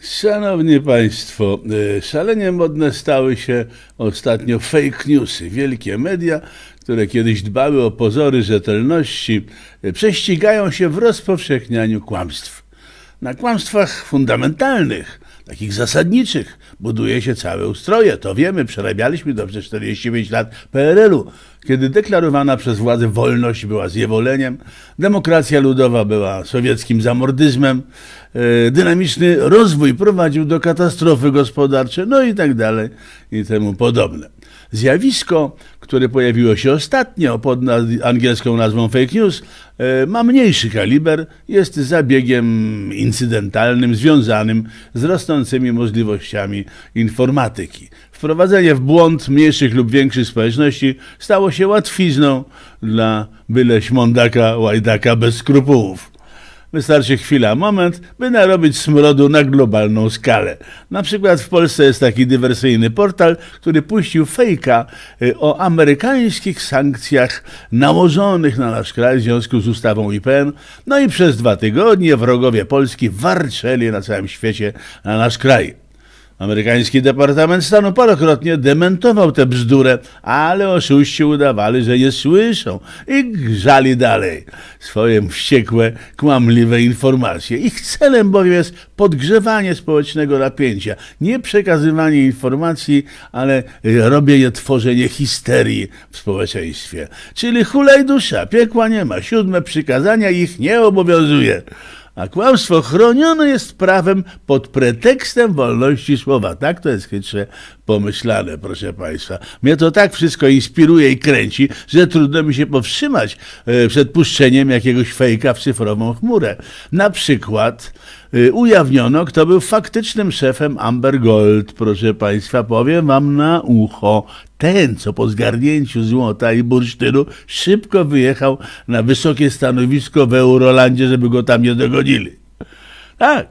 Szanowni Państwo, e, szalenie modne stały się ostatnio fake newsy. Wielkie media, które kiedyś dbały o pozory rzetelności, e, prześcigają się w rozpowszechnianiu kłamstw. Na kłamstwach fundamentalnych, takich zasadniczych, buduje się całe ustroje. To wiemy, przerabialiśmy dobrze 45 lat PRL-u, kiedy deklarowana przez władze wolność była zjewoleniem, demokracja ludowa była sowieckim zamordyzmem, e, dynamiczny rozwój prowadził do katastrofy gospodarczej, no i tak dalej, i temu podobne. Zjawisko, które pojawiło się ostatnio pod angielską nazwą fake news, e, ma mniejszy kaliber, jest zabiegiem incydentalnym związanym z rosnącymi możliwościami technologiami informatyki. Wprowadzenie w błąd mniejszych lub większych społeczności stało się łatwizną dla byle śmądaka, łajdaka bez skrupułów. Wystarczy chwila, moment, by narobić smrodu na globalną skalę. Na przykład w Polsce jest taki dywersyjny portal, który puścił fejka y, o amerykańskich sankcjach nałożonych na nasz kraj w związku z ustawą IPN. No i przez dwa tygodnie wrogowie Polski warczeli na całym świecie na nasz kraj. Amerykański Departament Stanu parokrotnie dementował tę bzdurę, ale oszuści udawali, że nie słyszą i grzali dalej swoje wściekłe, kłamliwe informacje. Ich celem bowiem jest podgrzewanie społecznego napięcia, nie przekazywanie informacji, ale robienie, tworzenie histerii w społeczeństwie. Czyli hulaj dusza, piekła nie ma, siódme przykazania ich nie obowiązuje. A kłamstwo chronione jest prawem pod pretekstem wolności słowa. Tak to jest chytrze pomyślane, proszę Państwa. Mnie to tak wszystko inspiruje i kręci, że trudno mi się powstrzymać e, przed puszczeniem jakiegoś fejka w cyfrową chmurę. Na przykład e, ujawniono, kto był faktycznym szefem Amber Gold, proszę Państwa, powiem Wam na ucho. Ten, co po zgarnięciu złota i bursztynu szybko wyjechał na wysokie stanowisko w Eurolandzie, żeby go tam nie dogonili. Tak,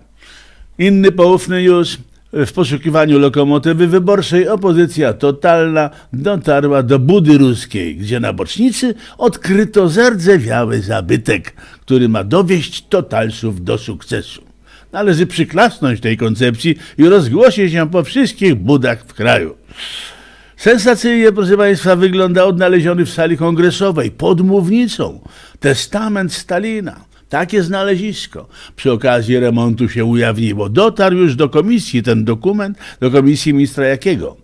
inny poufny już w poszukiwaniu lokomotywy wyborczej opozycja totalna dotarła do Budy Ruskiej, gdzie na bocznicy odkryto zardzewiały zabytek, który ma dowieść totalsów do sukcesu. Należy przyklasnąć tej koncepcji i rozgłosić ją po wszystkich budach w kraju. Sensacyjnie, proszę Państwa, wygląda odnaleziony w sali kongresowej pod mównicą testament Stalina. Takie znalezisko. Przy okazji remontu się ujawniło. Dotarł już do komisji ten dokument, do komisji ministra Jakiego.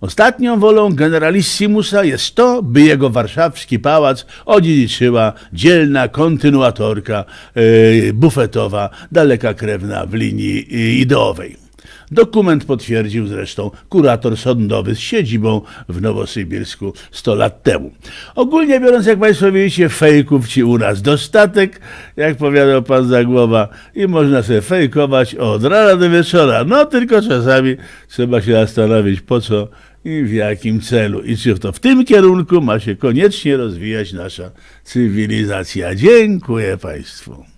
Ostatnią wolą generalissimusa jest to, by jego warszawski pałac odziedziczyła dzielna kontynuatorka yy, bufetowa, daleka krewna w linii e, ideowej. Dokument potwierdził zresztą kurator sądowy z siedzibą w Nowosybirsku 100 lat temu. Ogólnie biorąc, jak Państwo widzicie, fejków ci u nas dostatek, jak powiadał pan Zagłowa, i można sobie fejkować od rana do wieczora. No tylko czasami trzeba się zastanowić, po co i w jakim celu. I czy to w tym kierunku ma się koniecznie rozwijać nasza cywilizacja. Dziękuję Państwu.